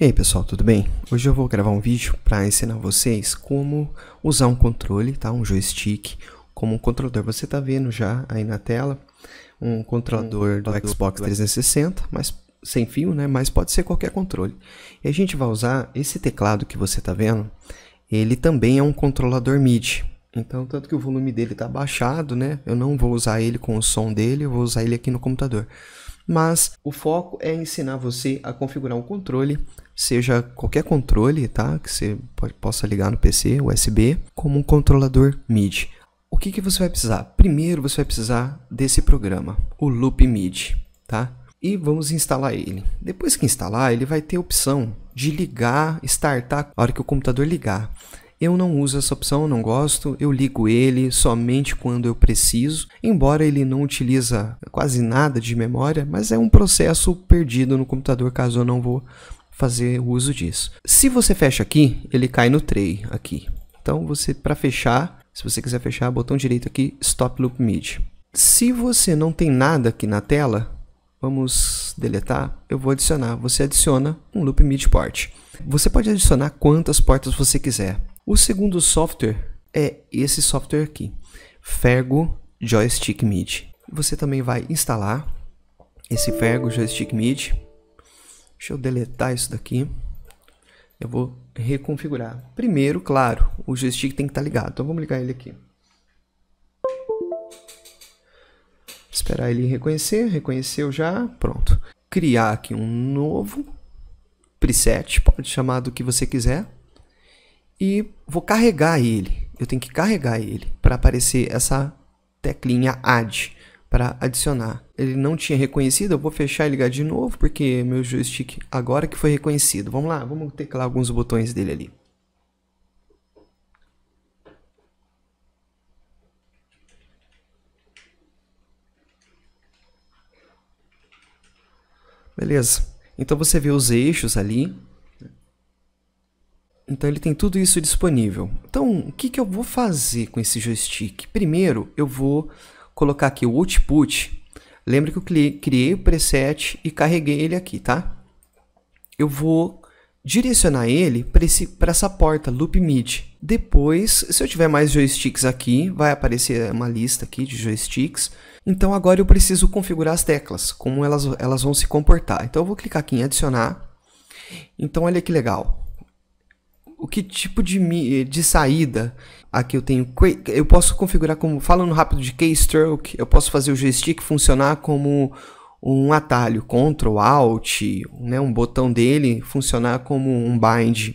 E aí pessoal, tudo bem? Hoje eu vou gravar um vídeo para ensinar vocês como usar um controle, tá? um joystick, como um controlador. Você está vendo já aí na tela um controlador um, do, do Xbox 360, mas sem fio, né? mas pode ser qualquer controle. E a gente vai usar esse teclado que você está vendo, ele também é um controlador MIDI. Então, tanto que o volume dele está baixado, né? Eu não vou usar ele com o som dele, eu vou usar ele aqui no computador mas o foco é ensinar você a configurar um controle seja qualquer controle, tá? Que você pode, possa ligar no PC, USB, como um controlador MIDI. O que, que você vai precisar? Primeiro você vai precisar desse programa, o Loop MIDI, tá? E vamos instalar ele. Depois que instalar, ele vai ter a opção de ligar, startar a hora que o computador ligar. Eu não uso essa opção, não gosto. Eu ligo ele somente quando eu preciso. Embora ele não utiliza quase nada de memória, mas é um processo perdido no computador caso eu não vou fazer o uso disso. Se você fecha aqui, ele cai no tray aqui. Então você para fechar, se você quiser fechar, botão direito aqui, Stop Loop Mid. Se você não tem nada aqui na tela, vamos deletar, eu vou adicionar. Você adiciona um loop mid port. Você pode adicionar quantas portas você quiser. O segundo software é esse software aqui, Fergo Joystick Mid. Você também vai instalar esse Fergo Joystick Mid Deixa eu deletar isso daqui. Eu vou reconfigurar. Primeiro, claro, o joystick tem que estar tá ligado. Então vamos ligar ele aqui. Esperar ele reconhecer. Reconheceu já. Pronto. Criar aqui um novo preset. Pode chamar do que você quiser. E vou carregar ele. Eu tenho que carregar ele para aparecer essa teclinha add para adicionar. Ele não tinha reconhecido, eu vou fechar e ligar de novo, porque meu joystick agora que foi reconhecido. Vamos lá, vamos teclar alguns botões dele ali. Beleza. Então você vê os eixos ali. Então ele tem tudo isso disponível. Então, o que, que eu vou fazer com esse joystick? Primeiro, eu vou colocar aqui o output, lembra que eu criei o preset e carreguei ele aqui, tá? Eu vou direcionar ele para essa porta loop mid. Depois, se eu tiver mais joysticks aqui, vai aparecer uma lista aqui de joysticks. Então agora eu preciso configurar as teclas, como elas, elas vão se comportar. Então eu vou clicar aqui em adicionar. Então olha que legal o que tipo de, eh, de saída aqui eu tenho. Eu posso configurar como, falando rápido de keystroke, eu posso fazer o joystick funcionar como um atalho, Ctrl, Alt, né, um botão dele funcionar como um bind,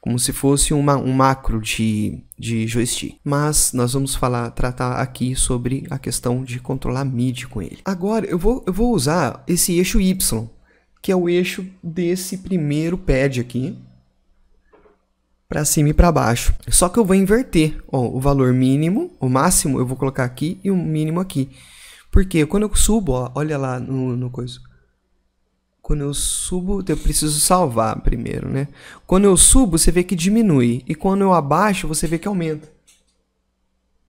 como se fosse uma, um macro de, de joystick. Mas nós vamos falar, tratar aqui sobre a questão de controlar MIDI com ele. Agora eu vou, eu vou usar esse eixo Y, que é o eixo desse primeiro pad aqui, para cima e para baixo. Só que eu vou inverter ó, o valor mínimo, o máximo eu vou colocar aqui e o mínimo aqui. Porque quando eu subo, ó, olha lá no, no coisa. Quando eu subo, eu preciso salvar primeiro, né? Quando eu subo, você vê que diminui. E quando eu abaixo, você vê que aumenta.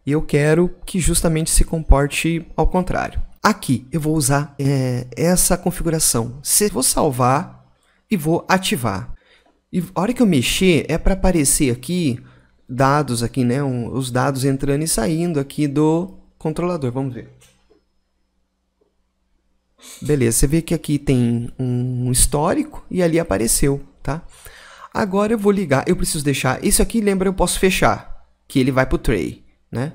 E eu quero que justamente se comporte ao contrário. Aqui, eu vou usar é, essa configuração. Se vou salvar e vou ativar. E a hora que eu mexer, é para aparecer aqui dados aqui, né? Um, os dados entrando e saindo aqui do controlador. Vamos ver. Beleza, você vê que aqui tem um histórico e ali apareceu, tá? Agora eu vou ligar, eu preciso deixar... Isso aqui, lembra, eu posso fechar, que ele vai para o tray, né?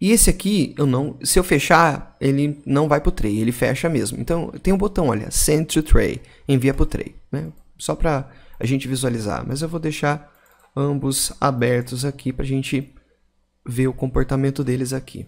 E esse aqui, eu não, se eu fechar, ele não vai para o tray, ele fecha mesmo. Então, tem um botão, olha, send to tray, envia para o tray, né? Só para a gente visualizar, mas eu vou deixar ambos abertos aqui para a gente ver o comportamento deles aqui.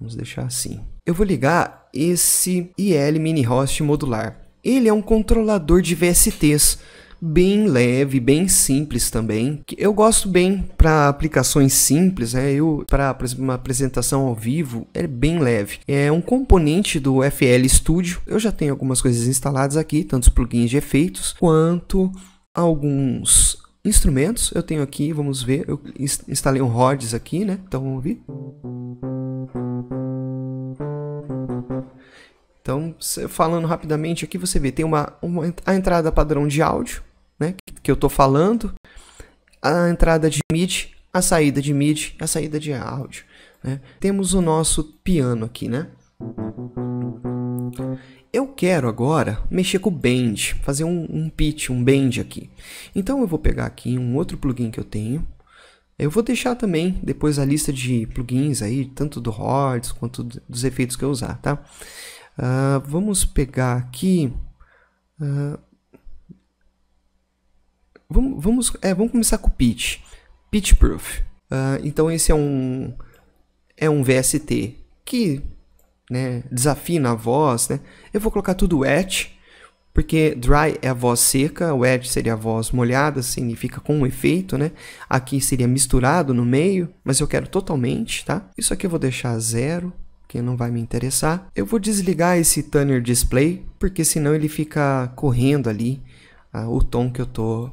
Vamos deixar assim. Eu vou ligar esse IL Mini Host modular. Ele é um controlador de VSTs bem leve, bem simples também. Eu gosto bem para aplicações simples, né? Eu para uma apresentação ao vivo é bem leve. É um componente do FL Studio. Eu já tenho algumas coisas instaladas aqui, tanto os plugins de efeitos quanto alguns instrumentos. Eu tenho aqui, vamos ver, eu instalei um Rhodes aqui, né? Então vamos ouvir. Então, falando rapidamente aqui, você vê, tem uma, uma a entrada padrão de áudio, né, que eu estou falando, a entrada de MIDI, a saída de MIDI, a saída de áudio. Né? Temos o nosso piano aqui, né? Eu quero agora mexer com o bend, fazer um, um pitch, um bend aqui. Então eu vou pegar aqui um outro plugin que eu tenho. Eu vou deixar também depois a lista de plugins aí, tanto do Rods quanto dos efeitos que eu usar, tá? Uh, vamos pegar aqui... Uh, Vamos, vamos, é, vamos começar com o pitch. Pitch Proof. Uh, então esse é um é um VST que né, desafina a voz. Né? Eu vou colocar tudo wet, porque dry é a voz seca, wet seria a voz molhada, significa com um efeito. Né? Aqui seria misturado no meio, mas eu quero totalmente. Tá? Isso aqui eu vou deixar zero, que não vai me interessar. Eu vou desligar esse Tanner Display, porque senão ele fica correndo ali uh, o tom que eu estou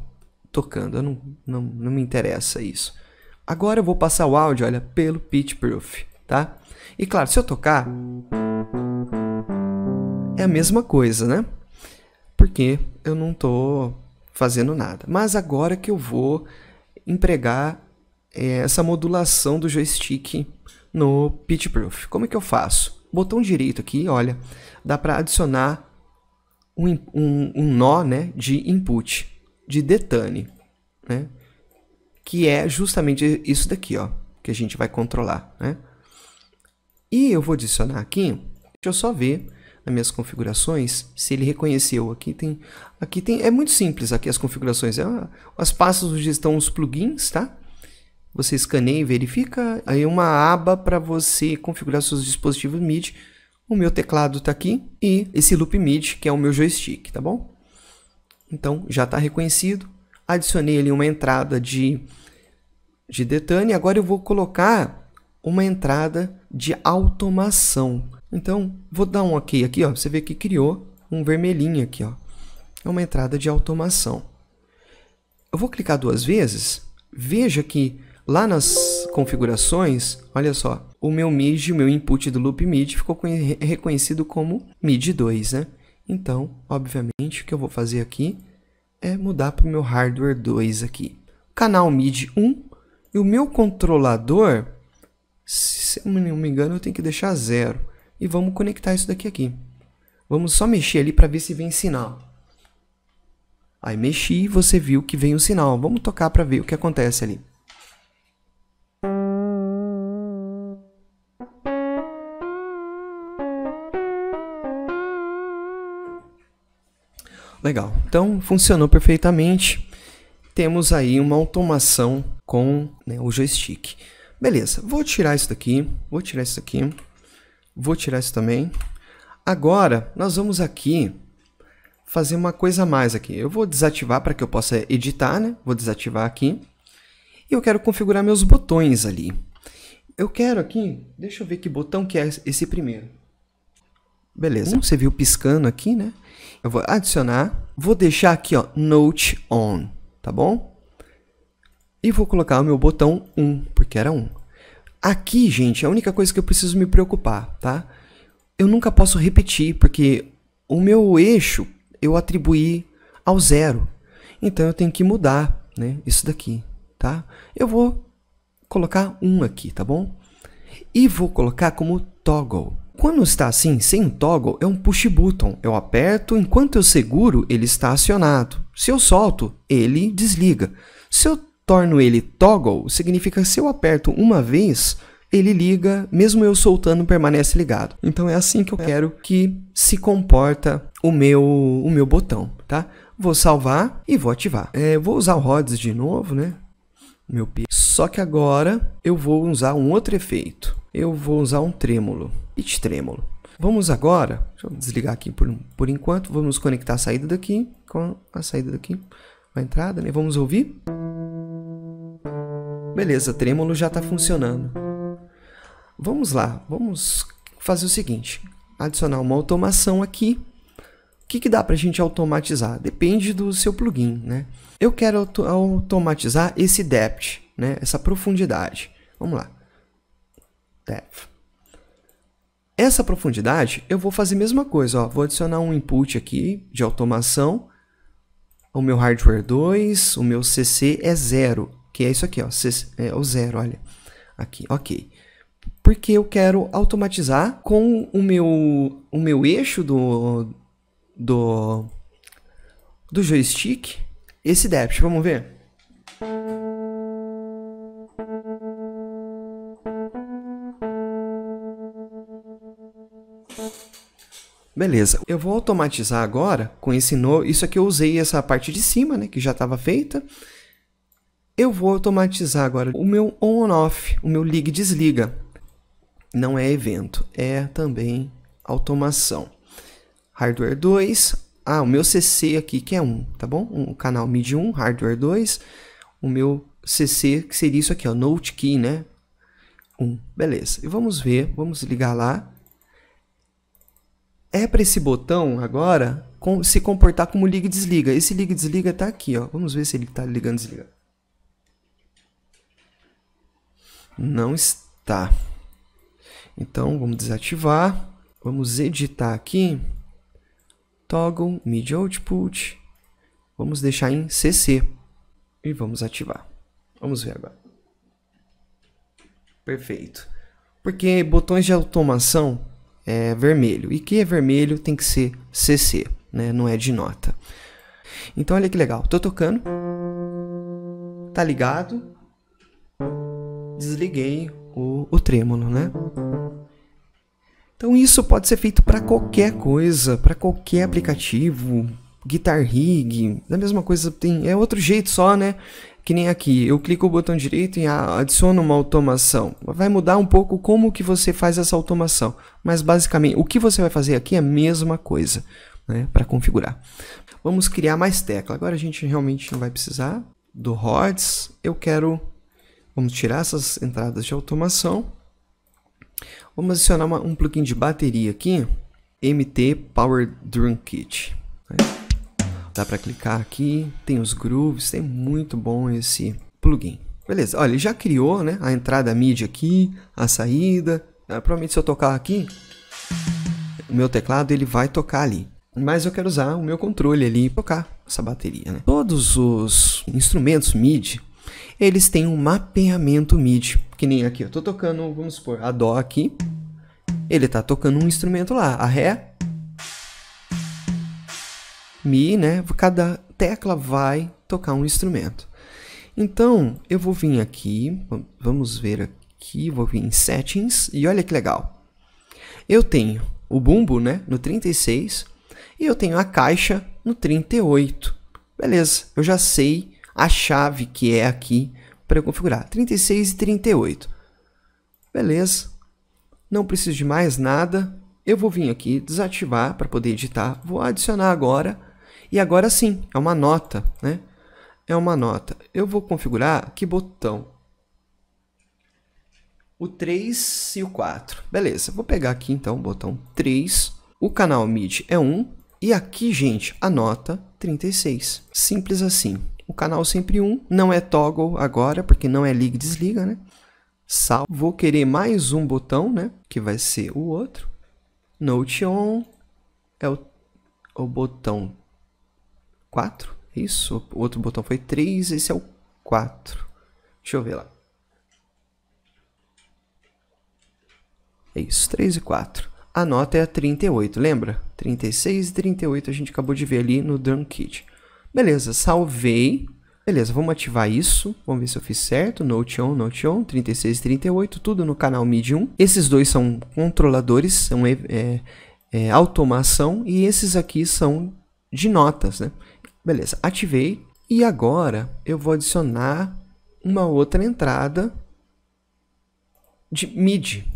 tocando. Eu não, não, não me interessa isso. Agora eu vou passar o áudio, olha, pelo pitch proof, tá? E claro, se eu tocar é a mesma coisa, né? Porque eu não tô fazendo nada. Mas agora que eu vou empregar é, essa modulação do joystick no pitch proof. Como é que eu faço? Botão direito aqui, olha, dá para adicionar um, um, um nó, né, de input de Detane, né? que é justamente isso daqui, ó, que a gente vai controlar. Né? E eu vou adicionar aqui, deixa eu só ver as minhas configurações se ele reconheceu. Aqui tem, aqui tem, é muito simples aqui as configurações, é, as pastas onde estão os plugins, tá? Você escaneia e verifica, aí uma aba para você configurar seus dispositivos MIDI. O meu teclado está aqui e esse loop MIDI, que é o meu joystick, tá bom? Então já está reconhecido. Adicionei ali uma entrada de, de Detane. Agora eu vou colocar uma entrada de automação. Então vou dar um OK aqui. Ó. Você vê que criou um vermelhinho aqui. Ó. É uma entrada de automação. Eu vou clicar duas vezes. Veja que lá nas configurações, olha só, o meu MIDI, o meu input do loop MIDI ficou reconhecido como MIDI 2, né? Então, obviamente, o que eu vou fazer aqui é mudar para o meu hardware 2 aqui. Canal MIDI 1 e o meu controlador, se eu não me engano, eu tenho que deixar zero. E vamos conectar isso daqui aqui. Vamos só mexer ali para ver se vem sinal. Aí mexi, e você viu que vem o sinal. Vamos tocar para ver o que acontece ali. Legal. Então, funcionou perfeitamente. Temos aí uma automação com né, o joystick. Beleza, vou tirar isso daqui, vou tirar isso daqui, vou tirar isso também. Agora, nós vamos aqui fazer uma coisa a mais aqui. Eu vou desativar para que eu possa editar, né? Vou desativar aqui. E eu quero configurar meus botões ali. Eu quero aqui, deixa eu ver que botão que é esse primeiro. Beleza. Você viu piscando aqui, né? Eu vou adicionar. Vou deixar aqui, ó, Note On, tá bom? E vou colocar o meu botão 1, porque era 1. Aqui, gente, é a única coisa que eu preciso me preocupar, tá? Eu nunca posso repetir, porque o meu eixo eu atribuí ao zero. Então, eu tenho que mudar né, isso daqui, tá? Eu vou colocar 1 aqui, tá bom? E vou colocar como toggle. Quando está assim, sem toggle, é um push button. Eu aperto, enquanto eu seguro, ele está acionado. Se eu solto, ele desliga. Se eu torno ele toggle, significa que se eu aperto uma vez, ele liga, mesmo eu soltando, permanece ligado. Então é assim que eu quero que se comporta o meu, o meu botão, tá? Vou salvar e vou ativar. É, vou usar o RODS de novo, né? Meu Só que agora eu vou usar um outro efeito. Eu vou usar um trêmulo e tremolo. Vamos agora, deixa eu desligar aqui por, por enquanto, vamos conectar a saída daqui com a saída daqui, a entrada, né? Vamos ouvir. Beleza, trêmulo já está funcionando. Vamos lá, vamos fazer o seguinte, adicionar uma automação aqui. O que, que dá para a gente automatizar? Depende do seu plugin, né? Eu quero auto automatizar esse depth, né? Essa profundidade. Vamos lá. Depth. Essa profundidade, eu vou fazer a mesma coisa. Ó. Vou adicionar um input aqui de automação. O meu hardware 2, o meu CC é 0, que é isso aqui, ó, C é o 0, olha. Aqui, ok. Porque eu quero automatizar com o meu, o meu eixo do, do, do joystick esse depth. Vamos ver? Beleza, eu vou automatizar agora com esse novo. Isso aqui eu usei essa parte de cima, né, que já estava feita. Eu vou automatizar agora o meu on-off, o meu liga e desliga. Não é evento, é também automação. Hardware 2, ah, o meu CC aqui que é 1, tá bom? O canal MIDI 1, Hardware 2, o meu CC que seria isso aqui, ó, Note Key, né? 1, beleza. E vamos ver, vamos ligar lá é para esse botão agora com, se comportar como liga e desliga. Esse liga e desliga está aqui, ó. Vamos ver se ele está ligando e desligando. Não está. Então vamos desativar. Vamos editar aqui. Toggle Media Output. Vamos deixar em CC e vamos ativar. Vamos ver agora. Perfeito. Porque botões de automação é, vermelho. E que é vermelho tem que ser CC, né? não é de nota. Então olha que legal, tô tocando, tá ligado, desliguei o, o trêmulo, né? Então isso pode ser feito para qualquer coisa, para qualquer aplicativo, Guitar Rig, a mesma coisa tem, é outro jeito só, né? Que nem aqui, eu clico o botão direito e adiciono uma automação. Vai mudar um pouco como que você faz essa automação. Mas basicamente, o que você vai fazer aqui é a mesma coisa, né? Para configurar. Vamos criar mais tecla. Agora a gente realmente não vai precisar do HOTS. Eu quero... Vamos tirar essas entradas de automação. Vamos adicionar uma, um plugin de bateria aqui. MT Power Drum Kit. Né? Dá para clicar aqui, tem os grooves, é muito bom esse plugin. Beleza, olha, ele já criou né, a entrada MIDI aqui, a saída. Ah, provavelmente se eu tocar aqui, o meu teclado ele vai tocar ali. Mas eu quero usar o meu controle ali e tocar essa bateria. Né? Todos os instrumentos MIDI, eles têm um mapeamento MIDI. Que nem aqui, eu estou tocando, vamos supor, a Dó aqui. Ele está tocando um instrumento lá, a Ré Mi, né? Cada tecla vai tocar um instrumento. Então, eu vou vir aqui, vamos ver aqui, vou vir em Settings, e olha que legal. Eu tenho o bumbo, né, no 36, e eu tenho a caixa no 38. Beleza, eu já sei a chave que é aqui para configurar, 36 e 38. Beleza, não preciso de mais nada. Eu vou vir aqui, desativar para poder editar. Vou adicionar agora e agora sim, é uma nota, né? É uma nota. Eu vou configurar que botão? O 3 e o 4. Beleza, vou pegar aqui então o botão 3. O canal MID é 1. E aqui, gente, a nota 36. Simples assim. O canal sempre 1. Não é toggle agora, porque não é liga e desliga, né? Salvo. Vou querer mais um botão, né? Que vai ser o outro. Note on. É o, o botão 4, isso? O outro botão foi 3, esse é o 4. Deixa eu ver lá. É isso, 3 e 4. A nota é a 38, lembra? 36 e 38 a gente acabou de ver ali no Drum Kit. Beleza, salvei. Beleza, vamos ativar isso. Vamos ver se eu fiz certo. Note on, Note on, 36 e 38, tudo no canal MIDI 1. Esses dois são controladores, são é, é, é, automação. E esses aqui são de notas, né? Beleza, ativei. E agora eu vou adicionar uma outra entrada de MIDI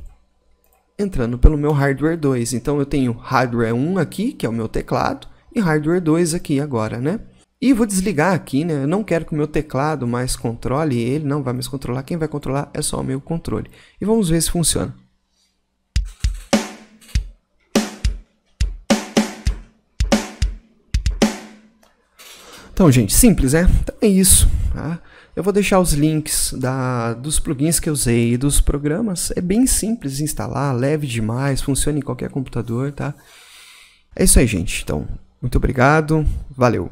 entrando pelo meu hardware 2. Então eu tenho hardware 1 aqui, que é o meu teclado, e hardware 2 aqui agora, né? E vou desligar aqui, né? Eu não quero que o meu teclado mais controle ele, não vai mais controlar. Quem vai controlar é só o meu controle. E vamos ver se funciona. Então, gente, simples, né? Então é isso. Tá? Eu vou deixar os links da, dos plugins que eu usei e dos programas. É bem simples de instalar, leve demais, funciona em qualquer computador, tá? É isso aí, gente. Então, muito obrigado. Valeu.